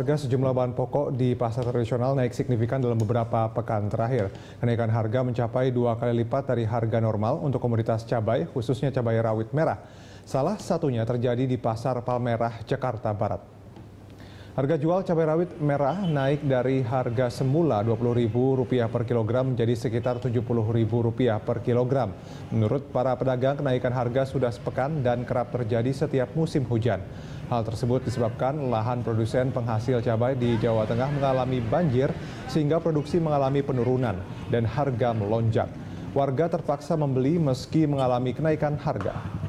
Harga sejumlah bahan pokok di pasar tradisional naik signifikan dalam beberapa pekan terakhir. Kenaikan harga mencapai dua kali lipat dari harga normal untuk komoditas cabai, khususnya cabai rawit merah. Salah satunya terjadi di pasar Palmerah, Jakarta Barat. Harga jual cabai rawit merah naik dari harga semula Rp20.000 per kilogram menjadi sekitar Rp70.000 per kilogram. Menurut para pedagang, kenaikan harga sudah sepekan dan kerap terjadi setiap musim hujan. Hal tersebut disebabkan lahan produsen penghasil cabai di Jawa Tengah mengalami banjir sehingga produksi mengalami penurunan dan harga melonjak. Warga terpaksa membeli meski mengalami kenaikan harga.